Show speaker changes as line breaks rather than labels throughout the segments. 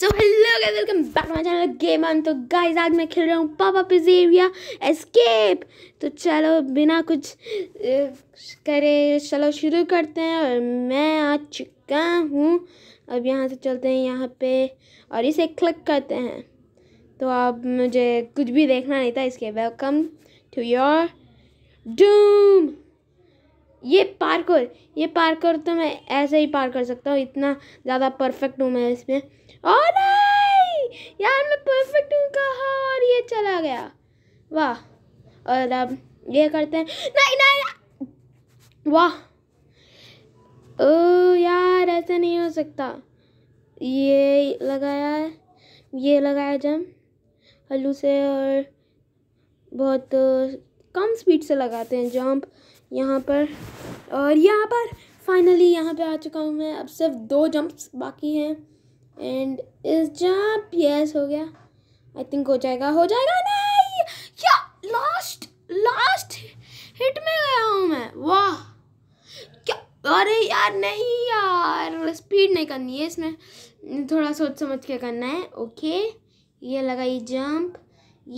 So hello guys welcome back my channel game on तो guys आज मैं खेल रहा हूँ पापा एरिया एस्केप तो चलो बिना कुछ करे चलो शुरू करते हैं और मैं आ चुका हूँ अब यहाँ से चलते हैं यहाँ पे और इसे क्लिक करते हैं तो अब मुझे कुछ भी देखना नहीं था इसके वेलकम टू योर डूम ये पार्कर ये पार्कर तो मैं ऐसे ही पार कर सकता हूँ इतना ज़्यादा परफेक्ट हूँ मैं इसमें और oh, यार मैं परफेक्ट कहा और ये चला गया वाह और अब ये करते हैं नहीं नहीं वाह ओ यार ऐसा नहीं हो सकता ये लगाया ये लगाया जम हल्लू से और बहुत कम स्पीड से लगाते हैं जंप यहाँ पर और यहाँ पर फाइनली यहाँ पे आ चुका हूँ मैं अब सिर्फ दो जंप्स बाकी हैं एंड इस जम्प यस हो गया आई थिंक हो जाएगा हो जाएगा नहीं क्या लास्ट लास्ट हिट में गया हूँ मैं वाह क्या अरे यार नहीं यार स्पीड नहीं करनी है इसमें थोड़ा सोच समझ के करना है ओके ये लगाई जंप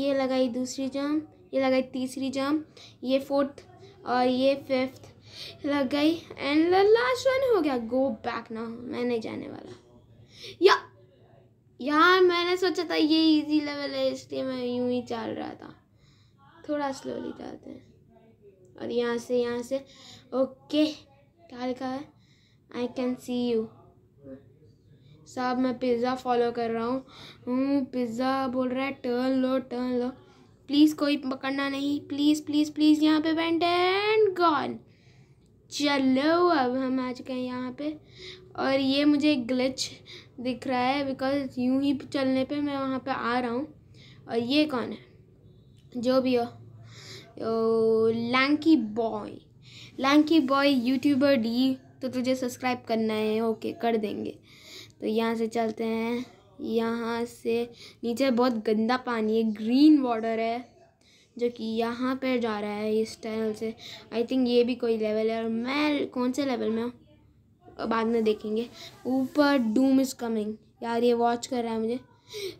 ये लगाई दूसरी जंप ये लगाई तीसरी जंप ये फोर्थ और ये फिफ्थ लग गई एंड लास्ट वन हो गया गो बैक ना मैं नहीं जाने वाला या यार मैंने सोचा था ये इजी लेवल है इसलिए मैं यूं ही चल रहा था थोड़ा स्लोली चलते हैं और यहाँ से यहाँ से ओके क्या लिखा है आई कैन सी यू साहब मैं पिज़्ज़ा फॉलो कर रहा हूँ पिज़्ज़ा हम्म, बोल रहा है टर्न लो टर्न लो प्लीज़ कोई पकड़ना नहीं प्लीज़ प्लीज़ प्लीज़ यहाँ पे वेंट एंड गॉन चलो अब हम आ चुके हैं यहाँ पे और ये मुझे एक ग्लिच दिख रहा है बिकॉज यूं ही चलने पे मैं वहाँ पे आ रहा हूँ और ये कौन है जो भी हो lanky boy lanky boy YouTuber डी तो तुझे सब्सक्राइब करना है ओके कर देंगे तो यहाँ से चलते हैं यहाँ से नीचे बहुत गंदा पानी है ग्रीन वाटर है जो कि यहाँ पर जा रहा है इस टनल से आई थिंक ये भी कोई लेवल है और मैं कौन से लेवल में हूँ बाद में देखेंगे ऊपर डूम इज़ कमिंग यार ये वॉच कर रहा है मुझे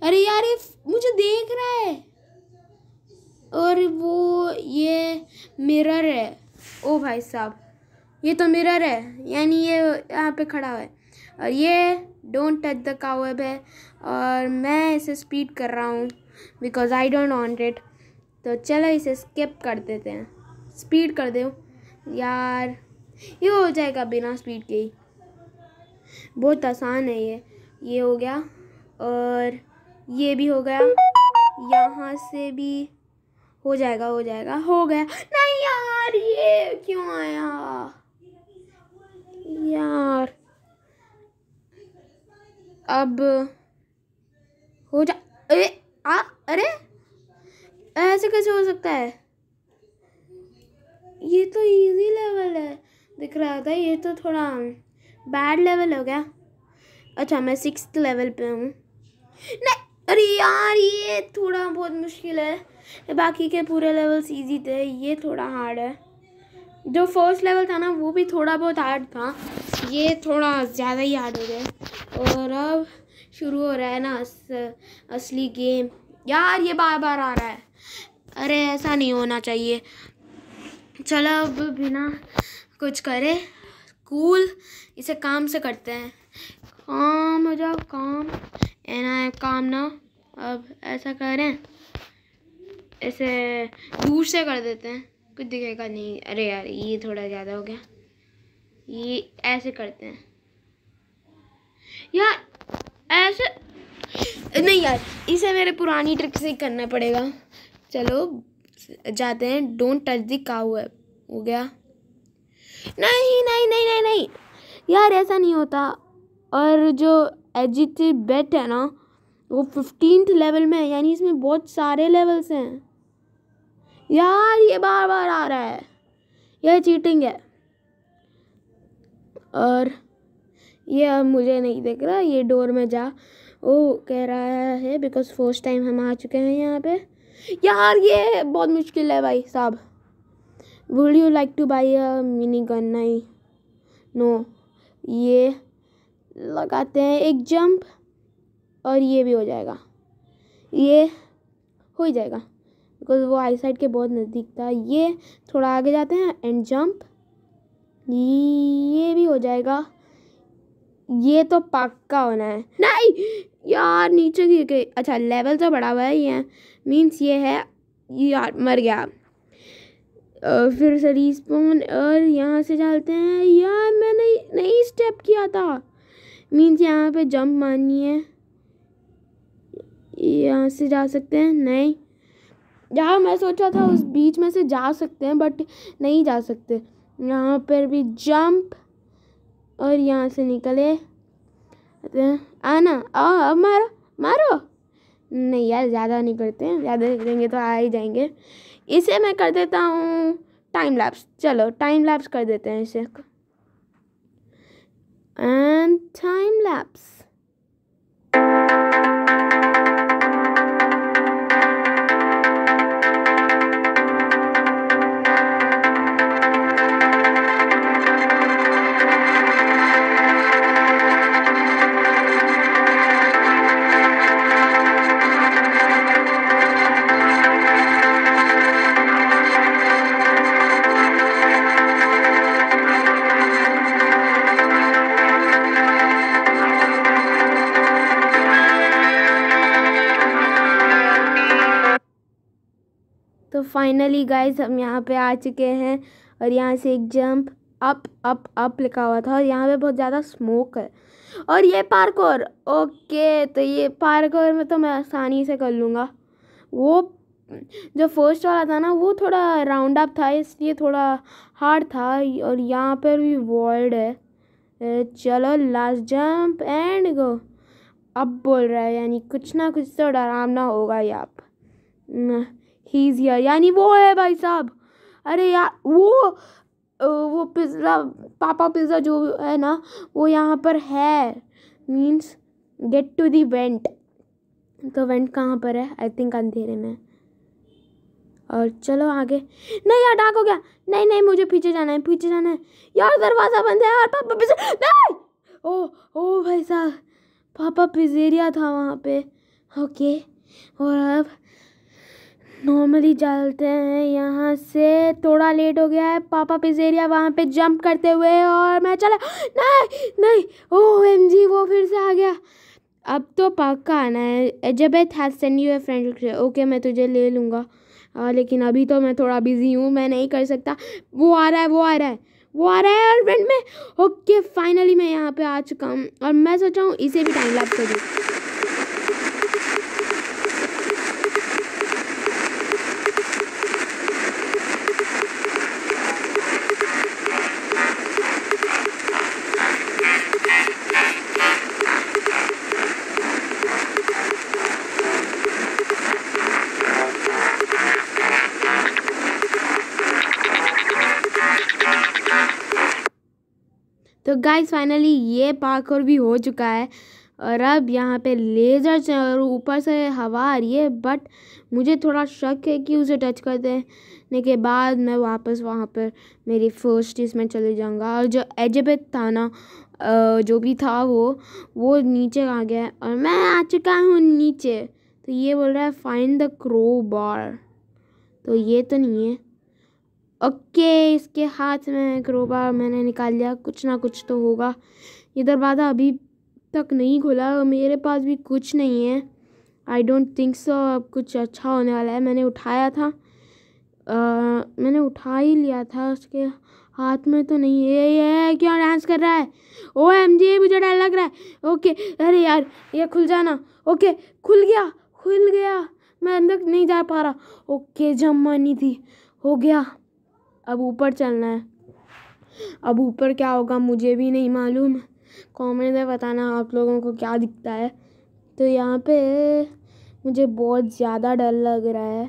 अरे यार ये मुझे देख रहा है और वो ये मिरर है ओ भाई साहब ये तो मिरर है यानी ये यहाँ पे खड़ा है और ये डोंट टच द कावेब है और मैं इसे स्पीड कर रहा हूँ because I don't want it तो चलो इसे स्किप कर देते हैं स्पीड कर दे यार ये हो जाएगा बिना स्पीड के ही बहुत आसान है ये ये हो गया और ये भी हो गया यहाँ से भी हो जाएगा हो जाएगा हो गया नहीं यार ये क्यों आया यार अब हो जा अरे आ अरे ऐसे कैसे हो सकता है ये तो इजी लेवल है दिख रहा था ये तो थोड़ा बैड लेवल हो गया अच्छा मैं सिक्स लेवल पे हूँ नहीं अरे यार ये थोड़ा बहुत मुश्किल है बाकी के पूरे लेवल्स इजी थे ये थोड़ा हार्ड है जो फर्स्ट लेवल था ना वो भी थोड़ा बहुत हार्ड था ये थोड़ा ज़्यादा ही हार्ड हो गया और अब शुरू हो रहा है ना अस, असली गेम यार ये बार बार आ रहा है अरे ऐसा नहीं होना चाहिए चलो अब बिना कुछ करे कूल इसे काम से करते हैं काम हो जाओ काम एना है काम ना अब ऐसा करें ऐसे दूर से कर देते हैं कुछ दिखेगा नहीं अरे यार ये थोड़ा ज़्यादा हो गया ये ऐसे करते हैं यार ऐसे नहीं यार इसे मेरे पुरानी ट्रिक से ही करना पड़ेगा चलो जाते हैं डोंट टच दी काउ हो गया नहीं नहीं नहीं नहीं नहीं यार ऐसा नहीं होता और जो एजिट बेट है ना वो फिफ्टींथ लेवल में है यानी इसमें बहुत सारे लेवल्स हैं यार ये बार बार आ रहा है यह चीटिंग है और ये अब मुझे नहीं देख रहा ये डोर में जा वो कह रहा है बिकॉज फर्स्ट टाइम हम आ चुके हैं यहाँ पे यार ये बहुत मुश्किल है भाई साहब would you like to buy a mini gun नहीं नो ये लगाते हैं एक जंप और ये भी हो जाएगा ये हो ही जाएगा बिकॉज वो आई साइड के बहुत नज़दीक था ये थोड़ा आगे जाते हैं एंड जंप ये भी हो जाएगा ये तो पक्का होना है नहीं यार नीचे गिर गई अच्छा लेवल तो बढ़ा हुआ है ये मीन्स ये है यार मर गया फिर से रिस्पॉन और यहाँ से चलते हैं यार मैंने नहीं स्टेप किया था मीन्स यहाँ पे जंप मारनी है यहाँ से जा सकते हैं नहीं जहाँ मैं सोचा था उस बीच में से जा सकते हैं बट नहीं जा सकते यहाँ पर भी जंप और यहाँ से निकले आना आ, आ, मारो मारो नहीं यार ज़्यादा नहीं करते हैं ज़्यादा करेंगे तो आ ही जाएंगे इसे मैं कर देता हूँ टाइम लैप्स चलो टाइम लैप्स कर देते हैं इसे एंड टाइम लैप्स तो फाइनली गाइज हम यहाँ पे आ चुके हैं और यहाँ से एक जंप अप अप अप लिखा हुआ था और यहाँ पे बहुत ज़्यादा स्मोक है और ये पार्कोर ओके तो ये पार्कोर में तो मैं आसानी से कर लूँगा वो जो फर्स्ट वाला था ना वो थोड़ा राउंड अप था इसलिए थोड़ा हार्ड था और यहाँ पर भी वर्ल्ड है चलो लास्ट जंप एंड गो अब बोल रहा है यानी कुछ ना कुछ तो डरावना होगा ये आप हम्म। ही इज़ हियर यानी वो है भाई साहब अरे यार वो वो पिज़्ज़ा पापा पिज़्ज़ा जो है ना वो यहाँ पर है means get to the vent तो वेंट कहाँ पर है आई थिंक अंधेरे में और चलो आगे नहीं यार डाक हो गया नहीं नहीं मुझे पीछे जाना है पीछे जाना है यार दरवाज़ा बंद है यार पापा पिज़्ज़ा नहीं ओ ओ भाई साहब पापा पिज़ेरिया था वहाँ पे ओके और अब नॉर्मली चलते हैं यहाँ से थोड़ा लेट हो गया है पापा पिजेरिया वहाँ पे जंप करते हुए और मैं चला नहीं नहीं ओ एम जी वो फिर से आ गया अब तो पक्का आना है जब has send you friend okay मैं तुझे ले लूँगा आ, लेकिन अभी तो मैं थोड़ा बिजी हूँ मैं नहीं कर सकता वो आ रहा है वो आ रहा है वो आ रहा है और फ्रेंड में ओके फाइनली मैं यहाँ पे आ चुका हूँ और मैं सोचा हूँ इसे भी टाइम लैप करूँ तो गाइस फाइनली ये पार्कोर भी हो चुका है और अब यहाँ पे लेजर से और ऊपर से हवा आ रही है बट मुझे थोड़ा शक है कि उसे टच कर देने के बाद मैं वापस वहाँ पर मेरी फर्स्ट इसमें चले जाऊँगा और जो एजबेथ था ना जो भी था वो वो नीचे आ गया और मैं आ चुका हूँ नीचे तो ये बोल रहा है फाइंड द क्रो बार तो ये तो नहीं है ओके इसके हाथ में क्रोबा मैंने निकाल लिया कुछ ना कुछ तो होगा ये दरवाज़ा अभी तक नहीं खुला मेरे पास भी कुछ नहीं है आई डोंट थिंक सो अब कुछ अच्छा होने वाला है मैंने उठाया था आ, मैंने उठा ही लिया था उसके हाथ में तो नहीं है ये, ये क्यों डांस कर रहा है ओ एम जी मुझे डर लग रहा है ओके अरे यार ये खुल जाना ओके खुल गया खुल गया मैं अंदर नहीं जा पा रहा ओके जम मानी थी हो गया अब ऊपर चलना है अब ऊपर क्या होगा मुझे भी नहीं मालूम कमेंट में बताना आप लोगों को क्या दिखता है तो यहाँ पे मुझे बहुत ज़्यादा डर लग रहा है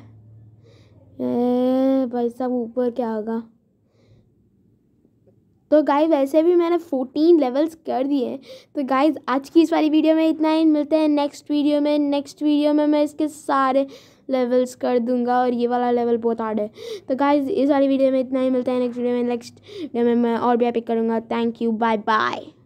भाई साहब ऊपर क्या होगा तो गाय वैसे भी मैंने फोर्टीन लेवल्स कर दिए तो गाय आज की इस वाली वीडियो में इतना ही मिलते हैं नेक्स्ट वीडियो में नेक्स्ट वीडियो में मैं इसके सारे लेवल्स कर दूंगा और ये वाला लेवल बहुत हार्ड है तो गाइज इस वाली वीडियो में इतना ही मिलता है नेक्स्ट वीडियो में नेक्स्ट वीडियो में मैं और भी पिक करूँगा थैंक यू बाय बाय